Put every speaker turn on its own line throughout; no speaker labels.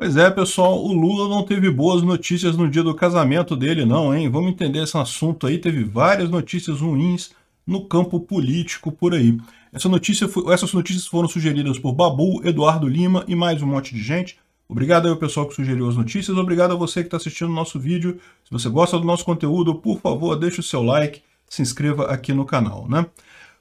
Pois é, pessoal, o Lula não teve boas notícias no dia do casamento dele não, hein? Vamos entender esse assunto aí, teve várias notícias ruins no campo político por aí. Essa notícia foi, essas notícias foram sugeridas por Babu, Eduardo Lima e mais um monte de gente. Obrigado aí ao pessoal que sugeriu as notícias, obrigado a você que está assistindo o nosso vídeo. Se você gosta do nosso conteúdo, por favor, deixe o seu like, se inscreva aqui no canal, né?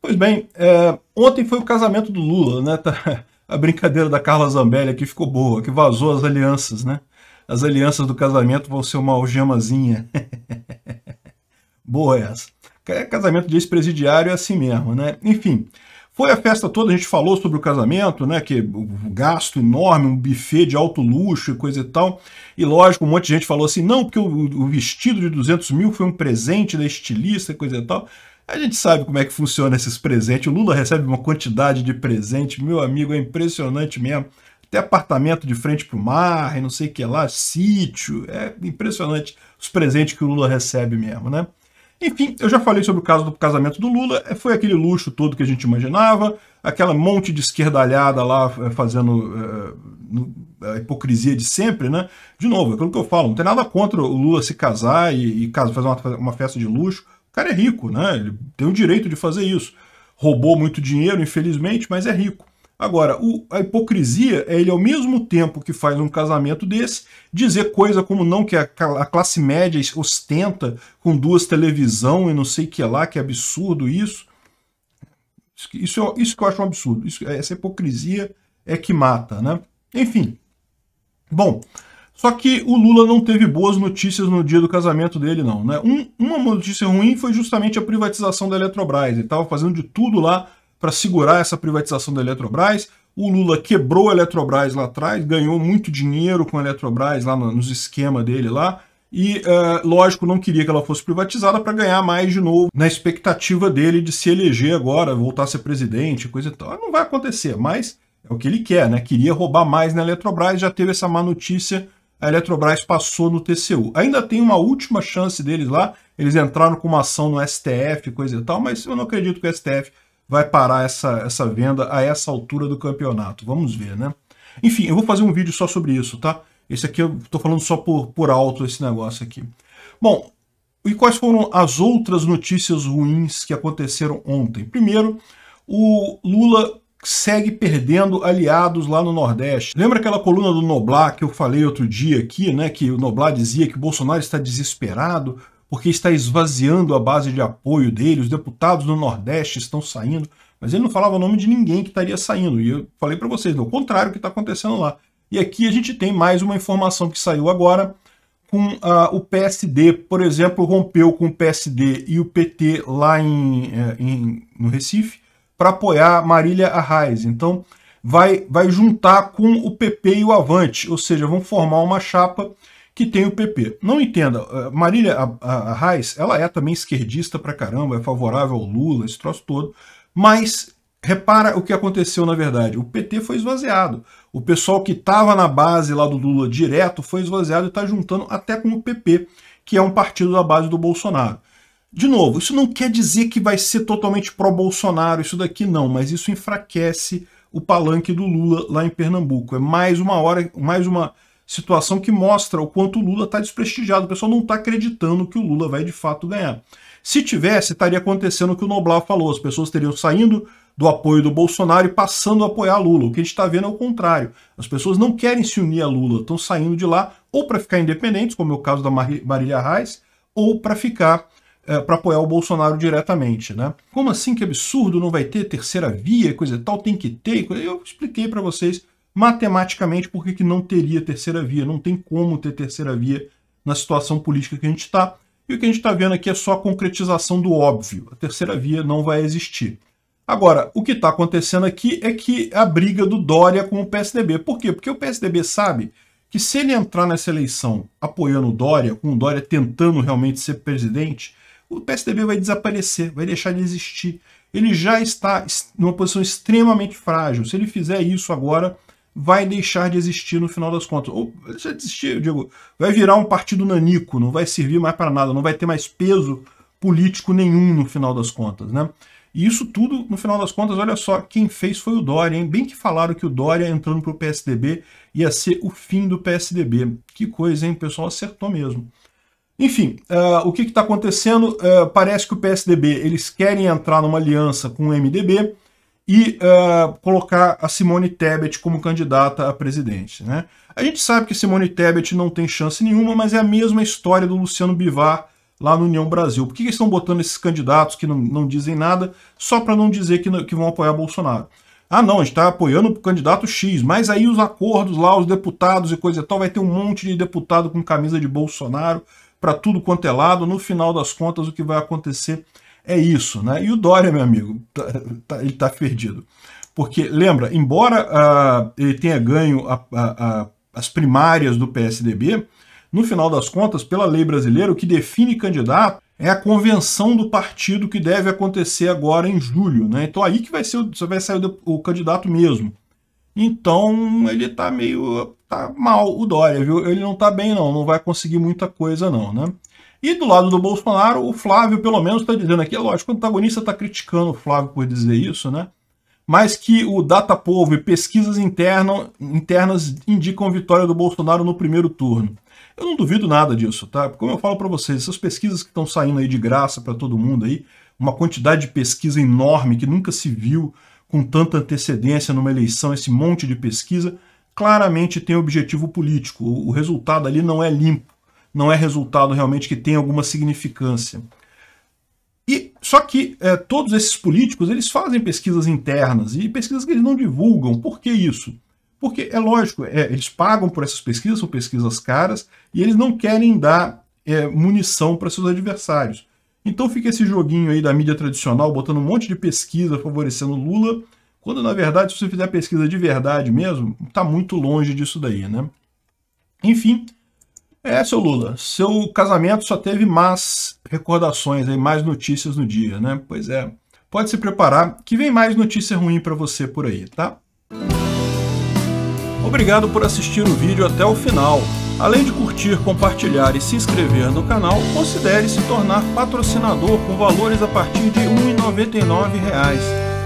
Pois bem, é, ontem foi o casamento do Lula, né? Tá a brincadeira da Carla Zambelli aqui ficou boa, que vazou as alianças, né? As alianças do casamento vão ser uma algemazinha. boa essa. Casamento de ex-presidiário é assim mesmo, né? Enfim, foi a festa toda, a gente falou sobre o casamento, né? Que o gasto enorme, um buffet de alto luxo e coisa e tal. E lógico, um monte de gente falou assim, não, porque o, o vestido de 200 mil foi um presente da estilista e coisa e tal. A gente sabe como é que funciona esses presentes. O Lula recebe uma quantidade de presente, meu amigo, é impressionante mesmo. Até apartamento de frente para o mar, não sei o que lá, sítio. É impressionante os presentes que o Lula recebe mesmo, né? Enfim, eu já falei sobre o caso do casamento do Lula, é, foi aquele luxo todo que a gente imaginava, aquela monte de esquerdalhada lá é, fazendo é, a hipocrisia de sempre, né? De novo, aquilo que eu falo, não tem nada contra o Lula se casar e, e fazer uma, uma festa de luxo, o cara é rico, né? Ele tem o direito de fazer isso. Roubou muito dinheiro, infelizmente, mas é rico. Agora, o, a hipocrisia é ele, ao mesmo tempo que faz um casamento desse, dizer coisa como não que a, a classe média ostenta com duas televisão e não sei o que lá, que é absurdo isso. Isso, é isso que eu acho um absurdo. Isso, essa hipocrisia é que mata, né? Enfim. Bom, só que o Lula não teve boas notícias no dia do casamento dele, não. Né? Um, uma notícia ruim foi justamente a privatização da Eletrobras. Ele estava fazendo de tudo lá para segurar essa privatização da Eletrobras. O Lula quebrou a Eletrobras lá atrás, ganhou muito dinheiro com a Eletrobras lá no, nos esquemas dele lá. E, uh, lógico, não queria que ela fosse privatizada para ganhar mais de novo na expectativa dele de se eleger agora, voltar a ser presidente, coisa e tal. Não vai acontecer, mas é o que ele quer, né? Queria roubar mais na Eletrobras, já teve essa má notícia a Eletrobras passou no TCU. Ainda tem uma última chance deles lá, eles entraram com uma ação no STF, coisa e tal, mas eu não acredito que o STF vai parar essa, essa venda a essa altura do campeonato. Vamos ver, né? Enfim, eu vou fazer um vídeo só sobre isso, tá? Esse aqui eu tô falando só por, por alto esse negócio aqui. Bom, e quais foram as outras notícias ruins que aconteceram ontem? Primeiro, o Lula segue perdendo aliados lá no Nordeste. Lembra aquela coluna do Noblar que eu falei outro dia aqui, né? Que o Noblar dizia que Bolsonaro está desesperado porque está esvaziando a base de apoio dele, os deputados do Nordeste estão saindo. Mas ele não falava o nome de ninguém que estaria saindo. E eu falei para vocês, é o contrário que está acontecendo lá. E aqui a gente tem mais uma informação que saiu agora com ah, o PSD, por exemplo, rompeu com o PSD e o PT lá em, eh, em no Recife para apoiar Marília Arraes. Então, vai, vai juntar com o PP e o Avante, ou seja, vão formar uma chapa que tem o PP. Não entenda, eh, Marília Arraes, ela é também esquerdista pra caramba, é favorável ao Lula, esse troço todo, mas repara o que aconteceu na verdade. O PT foi esvaziado. O pessoal que estava na base lá do Lula direto foi esvaziado e está juntando até com o PP, que é um partido da base do Bolsonaro. De novo, isso não quer dizer que vai ser totalmente pró-Bolsonaro, isso daqui não, mas isso enfraquece o palanque do Lula lá em Pernambuco. É mais uma hora, mais uma situação que mostra o quanto o Lula está desprestigiado. O pessoal não está acreditando que o Lula vai de fato ganhar. Se tivesse, estaria acontecendo o que o Noblar falou: as pessoas teriam saindo do apoio do Bolsonaro e passando a apoiar Lula. O que a gente está vendo é o contrário. As pessoas não querem se unir a Lula, estão saindo de lá ou para ficar independentes, como é o caso da Marília Reis, ou para ficar é, para apoiar o Bolsonaro diretamente. Né? Como assim? Que absurdo, não vai ter terceira via, coisa e tal, tem que ter. Eu expliquei para vocês matematicamente por que não teria terceira via, não tem como ter terceira via na situação política que a gente está. E o que a gente está vendo aqui é só a concretização do óbvio. A terceira via não vai existir. Agora, o que está acontecendo aqui é que a briga do Dória com o PSDB. Por quê? Porque o PSDB sabe que se ele entrar nessa eleição apoiando o Dória, com o Dória tentando realmente ser presidente, o PSDB vai desaparecer, vai deixar de existir. Ele já está numa posição extremamente frágil. Se ele fizer isso agora, vai deixar de existir no final das contas. Ou deixa de existir, digo, vai virar um partido nanico, não vai servir mais para nada, não vai ter mais peso político nenhum no final das contas, né? E isso tudo, no final das contas, olha só, quem fez foi o Dória, hein? Bem que falaram que o Dória entrando para o PSDB ia ser o fim do PSDB. Que coisa, hein? O pessoal acertou mesmo. Enfim, uh, o que está acontecendo? Uh, parece que o PSDB, eles querem entrar numa aliança com o MDB e uh, colocar a Simone Tebet como candidata a presidente. Né? A gente sabe que Simone Tebet não tem chance nenhuma, mas é a mesma história do Luciano Bivar lá no União Brasil. Por que, eles estão botando esses candidatos que não, não dizem nada só para não dizer que, não, que vão apoiar Bolsonaro? Ah, não, a gente está apoiando o candidato X, mas aí os acordos lá, os deputados e coisa e tal, vai ter um monte de deputado com camisa de Bolsonaro para tudo quanto é lado. No final das contas, o que vai acontecer é isso. Né? E o Dória, meu amigo, tá, tá, ele está perdido. Porque, lembra, embora uh, ele tenha ganho a, a, a, as primárias do PSDB, no final das contas, pela lei brasileira, o que define candidato é a convenção do partido que deve acontecer agora em julho. Né? Então aí que vai, ser, vai sair o, o candidato mesmo. Então ele está meio tá mal o Dória, viu? Ele não tá bem, não. Não vai conseguir muita coisa, não, né? E do lado do Bolsonaro, o Flávio, pelo menos, está dizendo aqui, é lógico, o antagonista está criticando o Flávio por dizer isso, né? Mas que o Datapovo e pesquisas interno internas indicam vitória do Bolsonaro no primeiro turno. Eu não duvido nada disso, tá? Como eu falo para vocês, essas pesquisas que estão saindo aí de graça para todo mundo aí, uma quantidade de pesquisa enorme que nunca se viu com tanta antecedência numa eleição, esse monte de pesquisa, claramente tem objetivo político. O resultado ali não é limpo, não é resultado realmente que tem alguma significância. E só que é, todos esses políticos eles fazem pesquisas internas e pesquisas que eles não divulgam. Por que isso? Porque é lógico, é, eles pagam por essas pesquisas, são pesquisas caras e eles não querem dar é, munição para seus adversários. Então fica esse joguinho aí da mídia tradicional botando um monte de pesquisa favorecendo Lula quando na verdade, se você fizer pesquisa de verdade mesmo, está muito longe disso daí, né? Enfim, é, seu Lula, seu casamento só teve mais recordações, aí, mais notícias no dia, né? Pois é, pode se preparar que vem mais notícia ruim para você por aí, tá? Obrigado por assistir o vídeo até o final. Além de curtir, compartilhar e se inscrever no canal, considere se tornar patrocinador com valores a partir de R$ 1,99